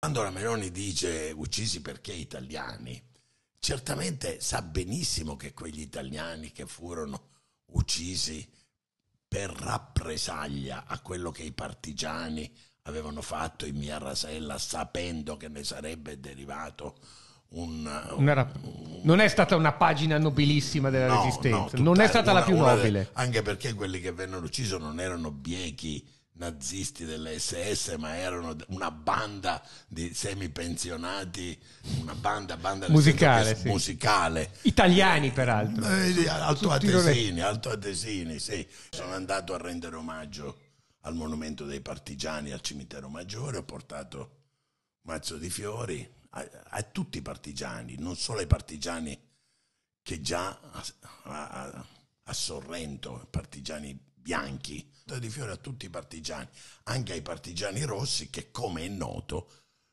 Quando la Meloni dice uccisi perché italiani, certamente sa benissimo che quegli italiani che furono uccisi per rappresaglia a quello che i partigiani avevano fatto in Mia Rasella, sapendo che ne sarebbe derivato un, un, un, non è stata una pagina nobilissima della no, resistenza, no, non è stata una, la più nobile. Delle, anche perché quelli che vennero uccisi non erano biechi nazisti dell'SS, ma erano una banda di semipensionati, una banda, banda musicale, sì. musicale. Italiani peraltro. Eh, altoatesini, altoatesini, sì. Sono andato a rendere omaggio al monumento dei partigiani al cimitero maggiore, ho portato un mazzo di fiori a, a tutti i partigiani, non solo ai partigiani che già a, a, a Sorrento, partigiani bianchi, di fiore a tutti i partigiani, anche ai partigiani rossi che come è noto